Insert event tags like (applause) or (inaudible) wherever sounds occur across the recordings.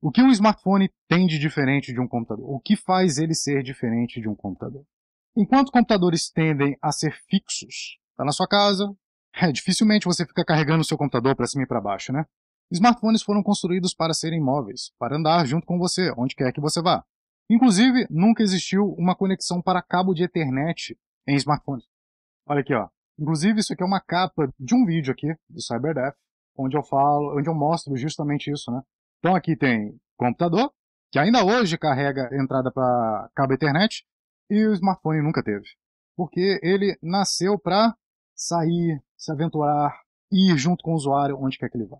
O que um smartphone tem de diferente de um computador? O que faz ele ser diferente de um computador? Enquanto computadores tendem a ser fixos, está na sua casa, (laughs) é, dificilmente você fica carregando o seu computador para cima e para baixo, né? Smartphones foram construídos para serem móveis, para andar junto com você, onde quer que você vá. Inclusive, nunca existiu uma conexão para cabo de Ethernet em smartphones. Olha aqui, ó. Inclusive, isso aqui é uma capa de um vídeo aqui, do CyberDev, onde eu falo, onde eu mostro justamente isso, né? Então aqui tem computador, que ainda hoje carrega entrada para cabo internet, e o smartphone nunca teve. Porque ele nasceu para sair, se aventurar, ir junto com o usuário onde quer que ele vá.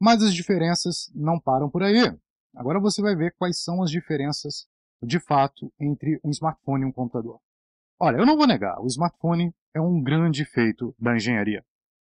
Mas as diferenças não param por aí. Agora você vai ver quais são as diferenças de fato entre um smartphone e um computador. Olha, eu não vou negar, o smartphone é um grande feito da engenharia.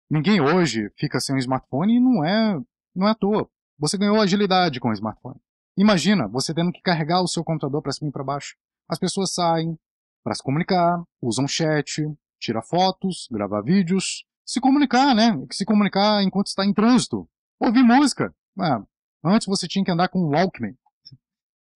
Ninguém hoje fica sem um smartphone e não é, não é à toa, você ganhou agilidade com o smartphone. Imagina você tendo que carregar o seu computador para cima e para baixo. As pessoas saem para se comunicar, usam chat, tira fotos, gravar vídeos, se comunicar, né? Se comunicar enquanto está em trânsito, ouvir música. Ah, antes você tinha que andar com um Walkman,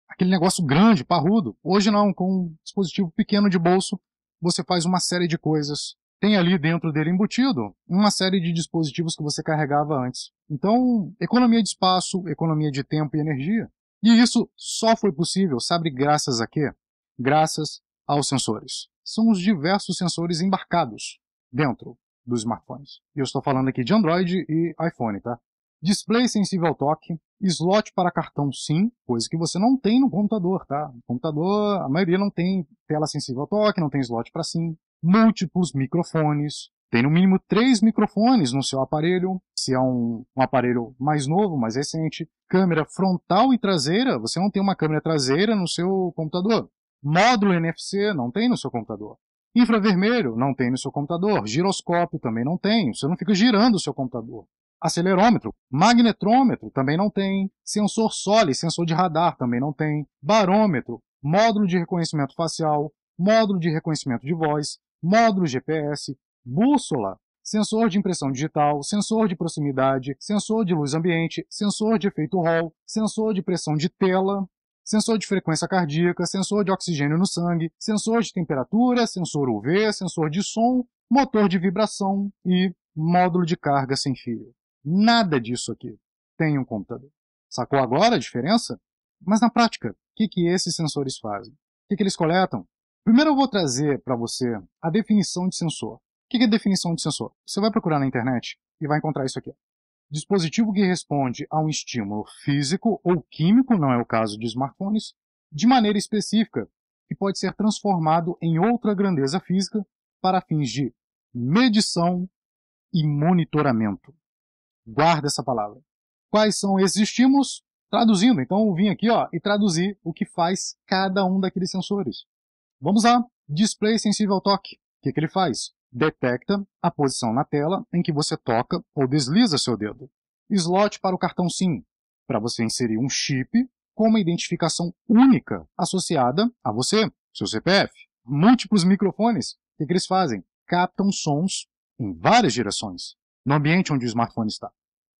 aquele negócio grande, parrudo. Hoje não, com um dispositivo pequeno de bolso, você faz uma série de coisas. Tem ali dentro dele embutido uma série de dispositivos que você carregava antes. Então, economia de espaço, economia de tempo e energia. E isso só foi possível, sabe graças a quê? Graças aos sensores. São os diversos sensores embarcados dentro dos smartphones. E eu estou falando aqui de Android e iPhone, tá? Display sensível ao toque, slot para cartão SIM, coisa que você não tem no computador, tá? No computador, a maioria não tem tela sensível ao toque, não tem slot para SIM, múltiplos microfones, tem no mínimo três microfones no seu aparelho, se é um, um, aparelho mais novo, mais recente. Câmera frontal e traseira, você não tem uma câmera traseira no seu computador. Módulo NFC não tem no seu computador. Infravermelho não tem no seu computador. Giroscópio também não tem. Você não fica girando o seu computador. Acelerômetro, magnetrômetro também não tem. Sensor SOLI, sensor de radar também não tem. Barômetro, módulo de reconhecimento facial, módulo de reconhecimento de voz, módulo GPS, bússola, sensor de impressão digital, sensor de proximidade, sensor de luz ambiente, sensor de efeito Hall, sensor de pressão de tela, sensor de frequência cardíaca, sensor de oxigênio no sangue, sensor de temperatura, sensor UV, sensor de som, motor de vibração e módulo de carga sem fio. Nada disso aqui tem um computador. Sacou agora a diferença? Mas na prática, o que, que esses sensores fazem? O que, que eles coletam? Primeiro eu vou trazer para você a definição de sensor que é definição de sensor? Você vai procurar na internet e vai encontrar isso aqui. Dispositivo que responde a um estímulo físico ou químico, não é o caso de smartphones, de maneira específica, que pode ser transformado em outra grandeza física para fins de medição e monitoramento. Guarda essa palavra. Quais são esses estímulos? Traduzindo. Então, eu vim aqui ó, e traduzir o que faz cada um daqueles sensores. Vamos lá. Display sensível ao toque. O que, que ele faz? detecta a posição na tela em que você toca ou desliza seu dedo. Slot para o cartão SIM, para você inserir um chip com uma identificação única associada a você, seu CPF. Múltiplos microfones, o que, que eles fazem? Captam sons em várias direções, no ambiente onde o smartphone está. O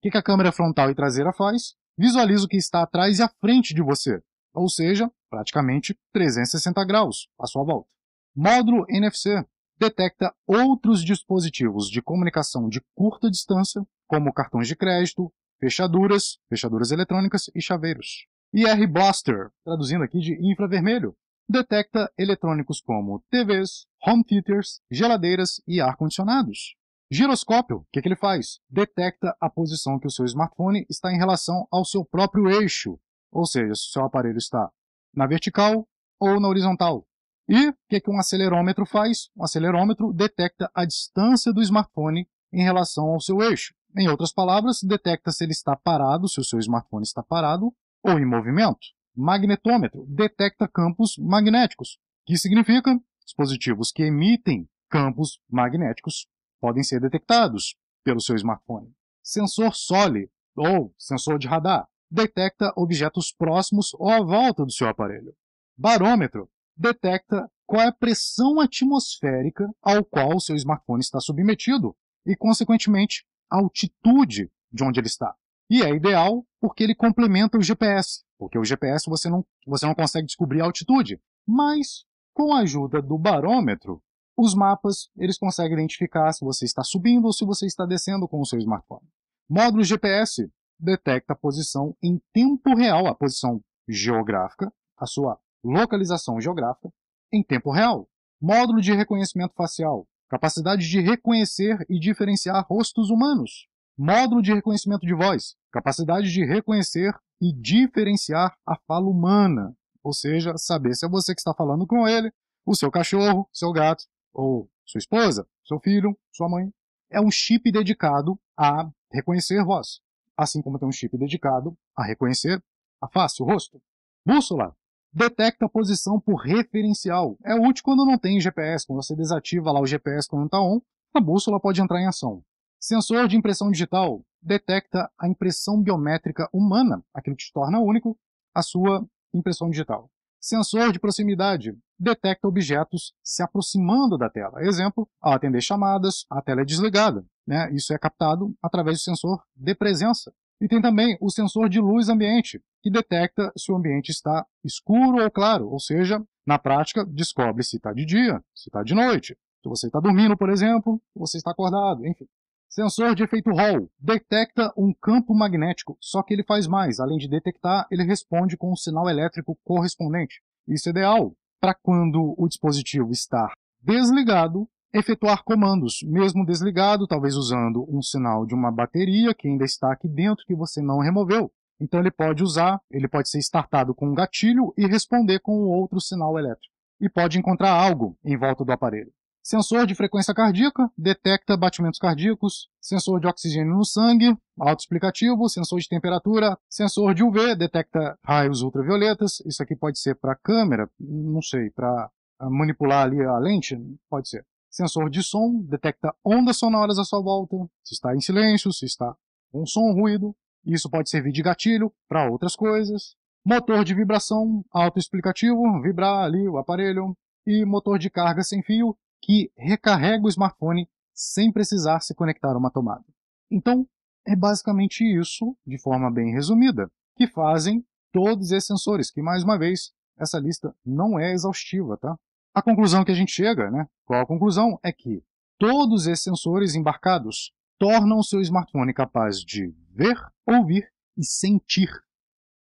que, que a câmera frontal e traseira faz? Visualiza o que está atrás e à frente de você, ou seja, praticamente 360 graus à sua volta. Módulo NFC, detecta outros dispositivos de comunicação de curta distância, como cartões de crédito, fechaduras, fechaduras eletrônicas e chaveiros. E R-Blaster, traduzindo aqui de infravermelho, detecta eletrônicos como TVs, home theaters, geladeiras e ar-condicionados. Giroscópio, o que, que ele faz? Detecta a posição que o seu smartphone está em relação ao seu próprio eixo, ou seja, se o seu aparelho está na vertical ou na horizontal. E o que, que um acelerômetro faz? Um acelerômetro detecta a distância do smartphone em relação ao seu eixo. Em outras palavras, detecta se ele está parado, se o seu smartphone está parado ou em movimento. Magnetômetro detecta campos magnéticos, que significa dispositivos que emitem campos magnéticos podem ser detectados pelo seu smartphone. Sensor SOLE, ou sensor de radar, detecta objetos próximos ou à volta do seu aparelho. Barômetro detecta qual é a pressão atmosférica ao qual o seu smartphone está submetido e, consequentemente, a altitude de onde ele está. E é ideal porque ele complementa o GPS, porque o GPS você não, você não consegue descobrir a altitude. Mas, com a ajuda do barômetro, os mapas eles conseguem identificar se você está subindo ou se você está descendo com o seu smartphone. Módulo GPS detecta a posição em tempo real, a posição geográfica, a sua localização geográfica, em tempo real. Módulo de reconhecimento facial, capacidade de reconhecer e diferenciar rostos humanos. Módulo de reconhecimento de voz, capacidade de reconhecer e diferenciar a fala humana, ou seja, saber se é você que está falando com ele, o seu cachorro, seu gato, ou sua esposa, seu filho, sua mãe. É um chip dedicado a reconhecer voz, assim como tem um chip dedicado a reconhecer a face, o rosto. Bússola, detecta a posição por referencial. É útil quando não tem GPS, quando você desativa lá o GPS quando está on, a bússola pode entrar em ação. Sensor de impressão digital detecta a impressão biométrica humana, aquilo que te torna único, a sua impressão digital. Sensor de proximidade detecta objetos se aproximando da tela. Exemplo, ao atender chamadas, a tela é desligada. Né? Isso é captado através do sensor de presença. E tem também o sensor de luz ambiente, que detecta se o ambiente está escuro ou claro, ou seja, na prática, descobre se está de dia, se está de noite, se você está dormindo, por exemplo, se você está acordado, enfim. Sensor de efeito Hall detecta um campo magnético, só que ele faz mais. Além de detectar, ele responde com um sinal elétrico correspondente. Isso é ideal para quando o dispositivo está desligado efetuar comandos, mesmo desligado, talvez usando um sinal de uma bateria que ainda está aqui dentro que você não removeu. Então ele pode usar, ele pode ser startado com um gatilho e responder com outro sinal elétrico. E pode encontrar algo em volta do aparelho. Sensor de frequência cardíaca, detecta batimentos cardíacos, sensor de oxigênio no sangue, autoexplicativo, sensor de temperatura, sensor de UV, detecta raios ultravioletas, isso aqui pode ser para câmera, não sei, para ah, manipular ali a lente, pode ser. Sensor de som detecta ondas sonoras à sua volta, se está em silêncio, se está com som, ruído. Isso pode servir de gatilho para outras coisas. Motor de vibração autoexplicativo, vibrar ali o aparelho. E motor de carga sem fio, que recarrega o smartphone sem precisar se conectar a uma tomada. Então, é basicamente isso, de forma bem resumida, que fazem todos esses sensores, que mais uma vez, essa lista não é exaustiva, tá? A conclusão que a gente chega, né? Qual a conclusão? É que todos esses sensores embarcados tornam o seu smartphone capaz de ver, ouvir e sentir.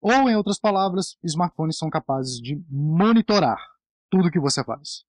Ou, em outras palavras, smartphones são capazes de monitorar tudo o que você faz.